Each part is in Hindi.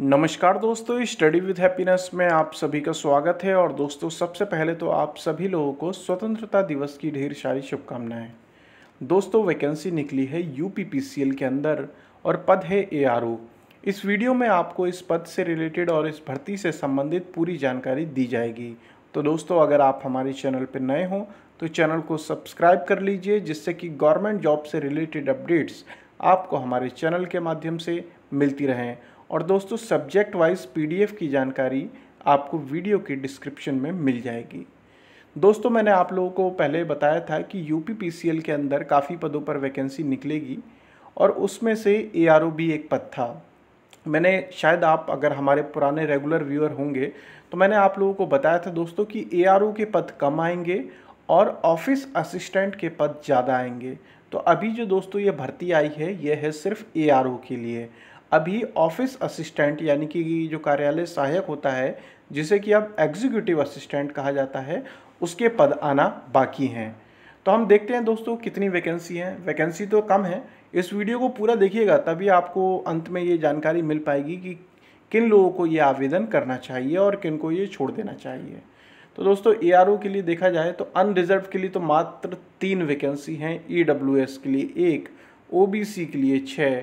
नमस्कार दोस्तों स्टडी विद हैप्पीनेस में आप सभी का स्वागत है और दोस्तों सबसे पहले तो आप सभी लोगों को स्वतंत्रता दिवस की ढेर सारी शुभकामनाएं दोस्तों वैकेंसी निकली है यू के अंदर और पद है ए इस वीडियो में आपको इस पद से रिलेटेड और इस भर्ती से संबंधित पूरी जानकारी दी जाएगी तो दोस्तों अगर आप हमारे चैनल पर नए हों तो चैनल को सब्सक्राइब कर लीजिए जिससे कि गवर्नमेंट जॉब से रिलेटेड अपडेट्स आपको हमारे चैनल के माध्यम से मिलती रहें और दोस्तों सब्जेक्ट वाइज पीडीएफ की जानकारी आपको वीडियो के डिस्क्रिप्शन में मिल जाएगी दोस्तों मैंने आप लोगों को पहले बताया था कि यू के अंदर काफ़ी पदों पर वैकेंसी निकलेगी और उसमें से ए भी एक पद था मैंने शायद आप अगर हमारे पुराने रेगुलर व्यूअर होंगे तो मैंने आप लोगों को बताया था दोस्तों कि ए के पद कम आएंगे और ऑफिस असिस्टेंट के पद ज़्यादा आएंगे तो अभी जो दोस्तों ये भर्ती आई है ये है सिर्फ ए के लिए अभी ऑफिस असिस्टेंट यानी कि जो कार्यालय सहायक होता है जिसे कि अब एग्जीक्यूटिव असिस्टेंट कहा जाता है उसके पद आना बाकी हैं तो हम देखते हैं दोस्तों कितनी वैकेंसी हैं वैकेंसी तो कम है इस वीडियो को पूरा देखिएगा तभी आपको अंत में ये जानकारी मिल पाएगी कि किन लोगों को ये आवेदन करना चाहिए और किन को ये छोड़ देना चाहिए तो दोस्तों ए के लिए देखा जाए तो अनरिजर्व के लिए तो मात्र तीन वैकेंसी हैं ई e के लिए एक ओ के लिए छः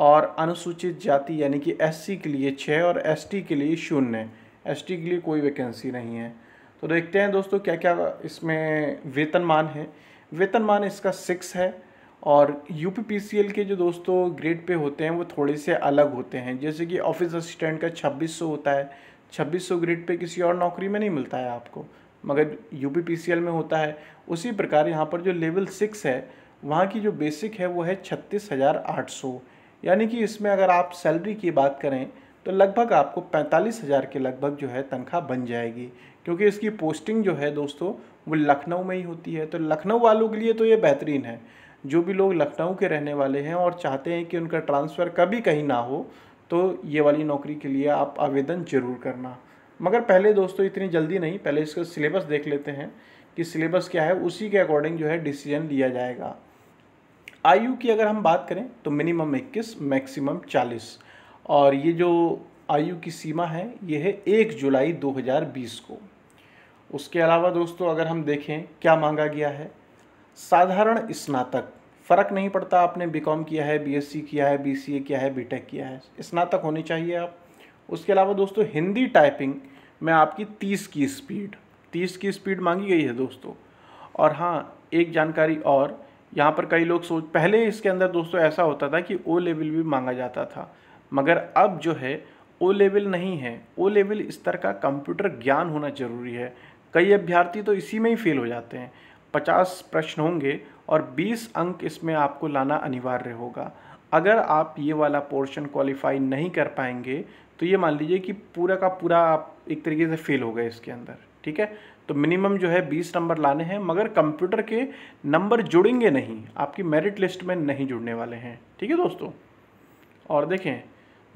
और अनुसूचित जाति यानी कि एससी के लिए छः और एसटी के लिए शून्य एसटी के लिए कोई वैकेंसी नहीं है तो देखते हैं दोस्तों क्या क्या इसमें वेतनमान है वेतनमान इसका सिक्स है और यू के जो दोस्तों ग्रेड पे होते हैं वो थोड़े से अलग होते हैं जैसे कि ऑफिस असिस्टेंट का 2600 होता है 2600 ग्रेड पे किसी और नौकरी में नहीं मिलता है आपको मगर यू में होता है उसी प्रकार यहाँ पर जो लेवल सिक्स है वहाँ की जो बेसिक है वो है छत्तीस हज़ार आठ सौ यानी कि इसमें अगर आप सैलरी की बात करें तो लगभग आपको पैंतालीस हज़ार के लगभग जो है तनख्वाह बन जाएगी क्योंकि इसकी पोस्टिंग जो है दोस्तों वो लखनऊ में ही होती है तो लखनऊ वालों के लिए तो ये बेहतरीन है जो भी लोग लखनऊ के रहने वाले हैं और चाहते हैं कि उनका ट्रांसफ़र कभी कहीं ना हो तो ये वाली नौकरी के लिए आप आवेदन ज़रूर करना मगर पहले दोस्तों इतनी जल्दी नहीं पहले इसका सिलेबस देख लेते हैं कि सिलेबस क्या है उसी के अकॉर्डिंग जो है डिसीजन लिया जाएगा आयु की अगर हम बात करें तो मिनिमम इक्कीस मैक्सिमम चालीस और ये जो आयु की सीमा है ये है एक जुलाई 2020 को उसके अलावा दोस्तों अगर हम देखें क्या मांगा गया है साधारण स्नातक फ़र्क नहीं पड़ता आपने बीकॉम किया है बीएससी किया है बीसीए किया है बीटेक किया है स्नातक होने चाहिए आप उसके अलावा दोस्तों हिंदी टाइपिंग में आपकी तीस की स्पीड तीस की स्पीड मांगी गई है दोस्तों और हाँ एक जानकारी और यहाँ पर कई लोग सोच पहले इसके अंदर दोस्तों ऐसा होता था कि ओ लेवल भी मांगा जाता था मगर अब जो है ओ लेवल नहीं है ओ लेवल स्तर का कंप्यूटर ज्ञान होना ज़रूरी है कई अभ्यर्थी तो इसी में ही फेल हो जाते हैं पचास प्रश्न होंगे और बीस अंक इसमें आपको लाना अनिवार्य होगा अगर आप ये वाला पोर्शन क्वालिफाई नहीं कर पाएंगे तो ये मान लीजिए कि पूरा का पूरा आप एक तरीके से फेल हो गए इसके अंदर ठीक है तो मिनिमम जो है बीस नंबर लाने हैं मगर कंप्यूटर के नंबर जुड़ेंगे नहीं आपकी मेरिट लिस्ट में नहीं जुड़ने वाले हैं ठीक है दोस्तों और देखें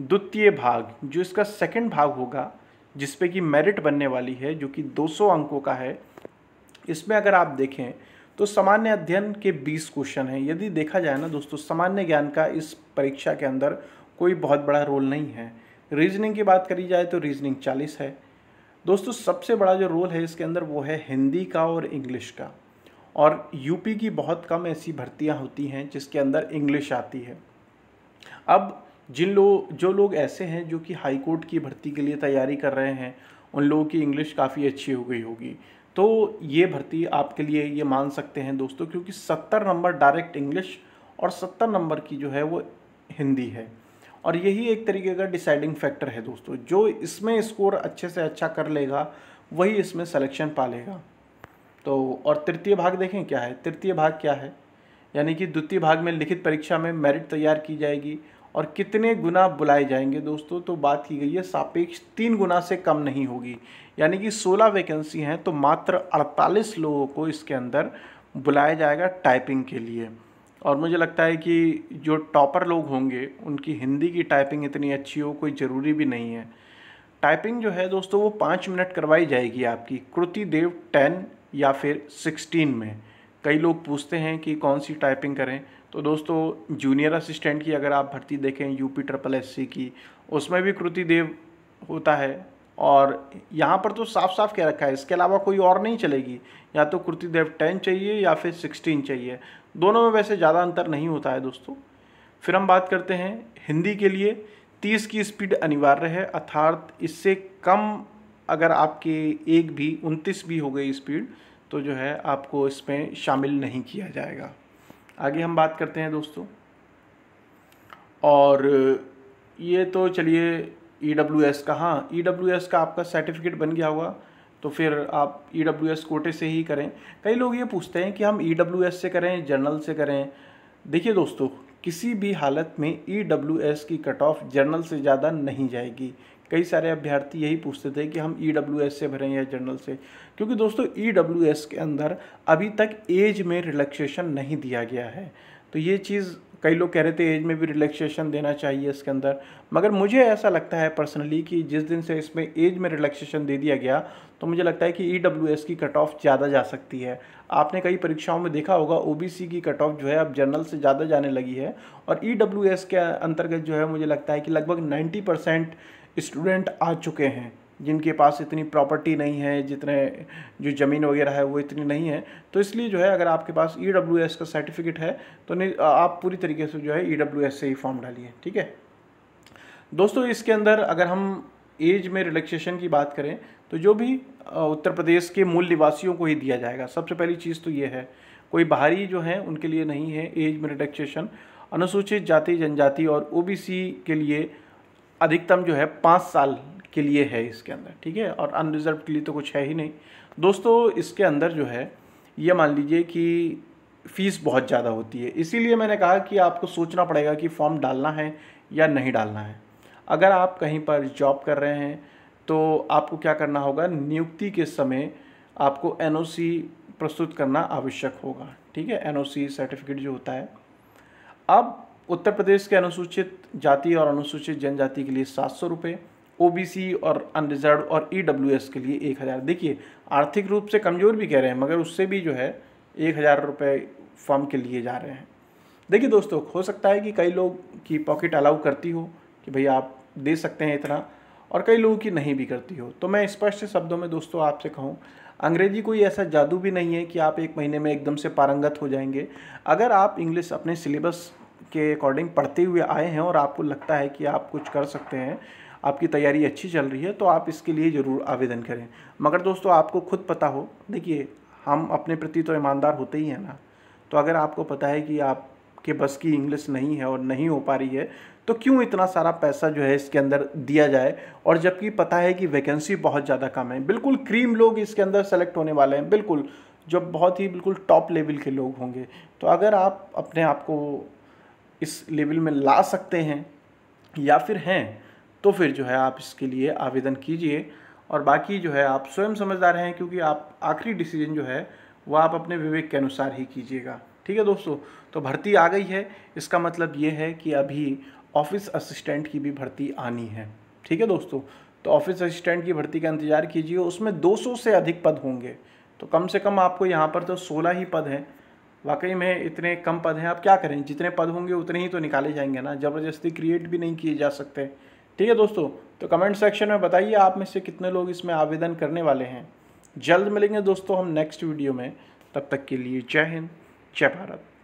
द्वितीय भाग जो इसका सेकंड भाग होगा जिसपे कि मेरिट बनने वाली है जो कि 200 अंकों का है इसमें अगर आप देखें तो सामान्य अध्ययन के 20 क्वेश्चन हैं यदि देखा जाए ना दोस्तों सामान्य ज्ञान का इस परीक्षा के अंदर कोई बहुत बड़ा रोल नहीं है रीजनिंग की बात करी जाए तो रीजनिंग चालीस है दोस्तों सबसे बड़ा जो रोल है इसके अंदर वो है हिंदी का और इंग्लिश का और यूपी की बहुत कम ऐसी भर्तियां होती हैं जिसके अंदर इंग्लिश आती है अब जिन लोग जो लोग ऐसे हैं जो कि हाई कोर्ट की भर्ती के लिए तैयारी कर रहे हैं उन लोगों की इंग्लिश काफ़ी अच्छी हो गई होगी तो ये भर्ती आपके लिए ये मान सकते हैं दोस्तों क्योंकि सत्तर नंबर डायरेक्ट इंग्लिश और सत्तर नंबर की जो है वो हिंदी है और यही एक तरीके का डिसाइडिंग फैक्टर है दोस्तों जो इसमें स्कोर अच्छे से अच्छा कर लेगा वही इसमें सलेक्शन पा लेगा तो और तृतीय भाग देखें क्या है तृतीय भाग क्या है यानी कि द्वितीय भाग में लिखित परीक्षा में मेरिट तैयार की जाएगी और कितने गुना बुलाए जाएंगे दोस्तों तो बात की गई है सापेक्ष तीन गुना से कम नहीं होगी यानी कि सोलह वैकेंसी हैं तो मात्र अड़तालीस लोगों को इसके अंदर बुलाया जाएगा टाइपिंग के लिए और मुझे लगता है कि जो टॉपर लोग होंगे उनकी हिंदी की टाइपिंग इतनी अच्छी हो कोई ज़रूरी भी नहीं है टाइपिंग जो है दोस्तों वो पाँच मिनट करवाई जाएगी आपकी कृति देव टेन या फिर सिक्सटीन में कई लोग पूछते हैं कि कौन सी टाइपिंग करें तो दोस्तों जूनियर असिस्टेंट की अगर आप भर्ती देखें यूपी ट्रिपल एस की उसमें भी कृति देव होता है और यहाँ पर तो साफ साफ कह रखा है इसके अलावा कोई और नहीं चलेगी या तो कुर्ती देव टेन चाहिए या फिर सिक्सटीन चाहिए दोनों में वैसे ज़्यादा अंतर नहीं होता है दोस्तों फिर हम बात करते हैं हिंदी के लिए तीस की स्पीड अनिवार्य है अर्थात इससे कम अगर आपके एक भी उनतीस भी हो गई स्पीड तो जो है आपको इसमें शामिल नहीं किया जाएगा आगे हम बात करते हैं दोस्तों और ये तो चलिए ई डब्ल्यू एस का हाँ ई डब्ल्यू एस का आपका सर्टिफिकेट बन गया होगा तो फिर आप ई डब्ल्यू एस कोटे से ही करें कई लोग ये पूछते हैं कि हम ई डब्ल्यू एस से करें जर्नल से करें देखिए दोस्तों किसी भी हालत में ई डब्ल्यू एस की कट ऑफ जर्नल से ज़्यादा नहीं जाएगी कई सारे अभ्यर्थी यही पूछते थे कि हम ई डब्ल्यू एस से भरें या जर्नल से क्योंकि दोस्तों ई डब्ल्यू एस के अंदर अभी तक एज में रिलैक्सेशन नहीं दिया गया है तो ये चीज़ कई लोग कह रहे थे एज में भी रिलैक्सेशन देना चाहिए इसके अंदर मगर मुझे ऐसा लगता है पर्सनली कि जिस दिन से इसमें एज में रिलैक्सेशन दे दिया गया तो मुझे लगता है कि ई e की कट ऑफ ज़्यादा जा सकती है आपने कई परीक्षाओं में देखा होगा ओ की कट ऑफ जो है अब जनरल से ज़्यादा जाने लगी है और ई e के अंतर्गत जो है मुझे लगता है कि लगभग नाइन्टी स्टूडेंट आ चुके हैं जिनके पास इतनी प्रॉपर्टी नहीं है जितने जो ज़मीन वगैरह है वो इतनी नहीं है तो इसलिए जो है अगर आपके पास ई e का सर्टिफिकेट है तो आप पूरी तरीके से जो है ई e से ही फॉर्म डालिए ठीक है दोस्तों इसके अंदर अगर हम एज में रिलैक्सेशन की बात करें तो जो भी उत्तर प्रदेश के मूल निवासियों को ही दिया जाएगा सबसे पहली चीज़ तो ये है कोई बाहरी जो है उनके लिए नहीं है एज में रिलैक्सेशन अनुसूचित जाति जनजाति और ओबीसी के लिए अधिकतम जो है पाँच साल के लिए है इसके अंदर ठीक है और अनरिजर्व के लिए तो कुछ है ही नहीं दोस्तों इसके अंदर जो है ये मान लीजिए कि फ़ीस बहुत ज़्यादा होती है इसीलिए मैंने कहा कि आपको सोचना पड़ेगा कि फॉर्म डालना है या नहीं डालना है अगर आप कहीं पर जॉब कर रहे हैं तो आपको क्या करना होगा नियुक्ति के समय आपको एनओसी प्रस्तुत करना आवश्यक होगा ठीक है एनओसी सर्टिफिकेट जो होता है अब उत्तर प्रदेश के अनुसूचित जाति और अनुसूचित जनजाति के लिए सात सौ रुपये ओबीसी और अनरिजर्व और ईडब्ल्यूएस e के लिए एक हज़ार देखिए आर्थिक रूप से कमज़ोर भी कह रहे हैं मगर उससे भी जो है एक हज़ार रुपये फॉर्म के लिए जा रहे हैं देखिए दोस्तों हो सकता है कि कई लोग की पॉकेट अलाउ करती हो कि भाई आप दे सकते हैं इतना और कई लोगों की नहीं भी करती हो तो मैं स्पष्ट शब्दों में दोस्तों आपसे कहूँ अंग्रेजी कोई ऐसा जादू भी नहीं है कि आप एक महीने में एकदम से पारंगत हो जाएंगे अगर आप इंग्लिश अपने सिलेबस के अकॉर्डिंग पढ़ते हुए आए हैं और आपको लगता है कि आप कुछ कर सकते हैं आपकी तैयारी अच्छी चल रही है तो आप इसके लिए ज़रूर आवेदन करें मगर दोस्तों आपको खुद पता हो देखिए हम अपने प्रति तो ईमानदार होते ही हैं ना तो अगर आपको पता है कि आपके बस की इंग्लिश नहीं है और नहीं हो पा रही है तो क्यों इतना सारा पैसा जो है इसके अंदर दिया जाए और जबकि पता है कि वैकेंसी बहुत ज़्यादा कम है बिल्कुल क्रीम लोग इसके अंदर सेलेक्ट होने वाले हैं बिल्कुल जो बहुत ही बिल्कुल टॉप लेवल के लोग होंगे तो अगर आप अपने आप को इस लेवल में ला सकते हैं या फिर हैं तो फिर जो है आप इसके लिए आवेदन कीजिए और बाकी जो है आप स्वयं समझदार हैं क्योंकि आप आखिरी डिसीजन जो है वह आप अपने विवेक के अनुसार ही कीजिएगा ठीक है दोस्तों तो भर्ती आ गई है इसका मतलब ये है कि अभी ऑफिस असिस्टेंट की भी भर्ती आनी है ठीक है दोस्तों तो ऑफिस असिस्टेंट की भर्ती का इंतज़ार कीजिए उसमें 200 से अधिक पद होंगे तो कम से कम आपको यहाँ पर तो 16 ही पद हैं वाकई में इतने कम पद हैं आप क्या करें जितने पद होंगे उतने ही तो निकाले जाएंगे ना ज़बरदस्ती क्रिएट भी नहीं किए जा सकते ठीक है दोस्तों तो कमेंट सेक्शन में बताइए आप में से कितने लोग इसमें आवेदन करने वाले हैं जल्द मिलेंगे दोस्तों हम नेक्स्ट वीडियो में तब तक के लिए जय हिंद जय भारत